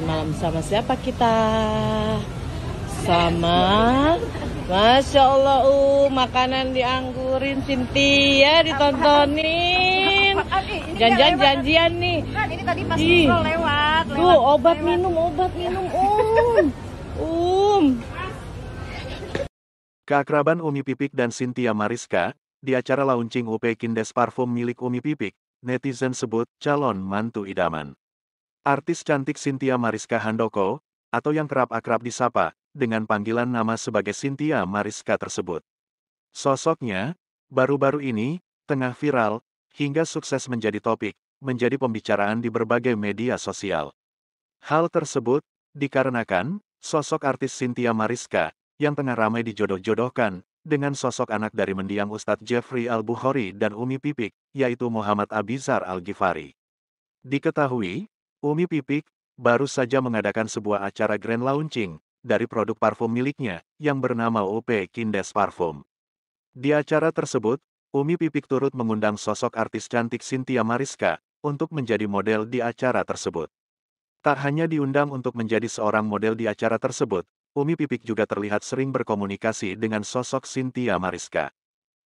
makan malam sama siapa kita? Sama Masya Allah, uh, makanan dianggurin Cynthia ya, ditontonin. Janjian janjian nih. Kan ini tadi pas Ih. lewat, lewat. Tuh, obat lewat. minum, obat minum, Um. Um. Keakraban Umi Pipik dan Cynthia Mariska, di acara launching UP Kindes Parfum milik Umi Pipik, netizen sebut calon mantu idaman. Artis cantik Cynthia Mariska Handoko, atau yang kerap akrab disapa, dengan panggilan nama sebagai Cynthia Mariska tersebut. Sosoknya, baru-baru ini, tengah viral, hingga sukses menjadi topik, menjadi pembicaraan di berbagai media sosial. Hal tersebut, dikarenakan, sosok artis Cynthia Mariska, yang tengah ramai dijodoh-jodohkan, dengan sosok anak dari mendiang Ustadz Jeffrey Al-Bukhari dan Umi Pipik, yaitu Muhammad Abizar Al-Ghifari. Diketahui, Umi Pipik, baru saja mengadakan sebuah acara grand launching dari produk parfum miliknya yang bernama OP Kindes Parfum. Di acara tersebut, Umi Pipik turut mengundang sosok artis cantik Cynthia Mariska untuk menjadi model di acara tersebut. Tak hanya diundang untuk menjadi seorang model di acara tersebut, Umi Pipik juga terlihat sering berkomunikasi dengan sosok Cynthia Mariska.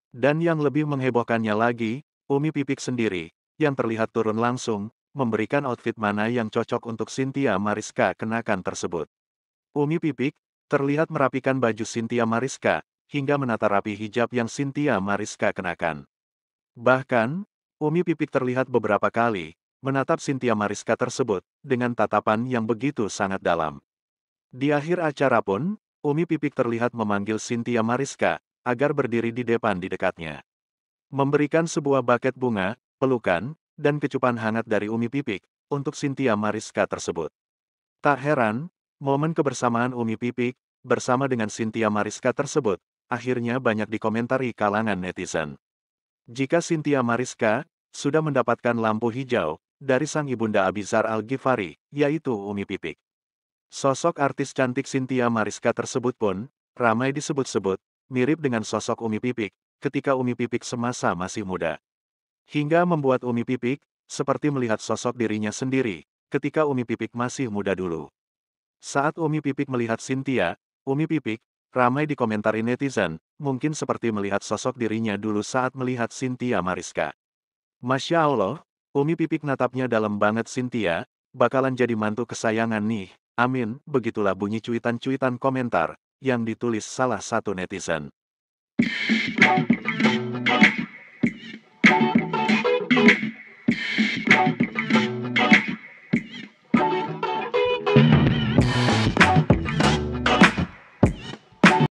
Dan yang lebih menghebohkannya lagi, Umi Pipik sendiri, yang terlihat turun langsung memberikan outfit mana yang cocok untuk Cynthia Mariska kenakan tersebut. Umi Pipik, terlihat merapikan baju Cynthia Mariska, hingga menata rapi hijab yang Cynthia Mariska kenakan. Bahkan, Umi Pipik terlihat beberapa kali, menatap Cynthia Mariska tersebut, dengan tatapan yang begitu sangat dalam. Di akhir acara pun, Umi Pipik terlihat memanggil Cynthia Mariska, agar berdiri di depan di dekatnya. Memberikan sebuah baket bunga, pelukan, dan kecupan hangat dari Umi Pipik, untuk Cynthia Mariska tersebut. Tak heran, momen kebersamaan Umi Pipik, bersama dengan Cynthia Mariska tersebut, akhirnya banyak dikomentari kalangan netizen. Jika Cynthia Mariska, sudah mendapatkan lampu hijau, dari sang ibunda Abizar Al-Ghifari, yaitu Umi Pipik. Sosok artis cantik Cynthia Mariska tersebut pun, ramai disebut-sebut, mirip dengan sosok Umi Pipik, ketika Umi Pipik semasa masih muda. Hingga membuat Umi Pipik, seperti melihat sosok dirinya sendiri, ketika Umi Pipik masih muda dulu. Saat Umi Pipik melihat Cynthia, Umi Pipik, ramai dikomentari netizen, mungkin seperti melihat sosok dirinya dulu saat melihat Cynthia Mariska. Masya Allah, Umi Pipik natapnya dalam banget Cynthia, bakalan jadi mantu kesayangan nih, amin, begitulah bunyi cuitan-cuitan komentar, yang ditulis salah satu netizen.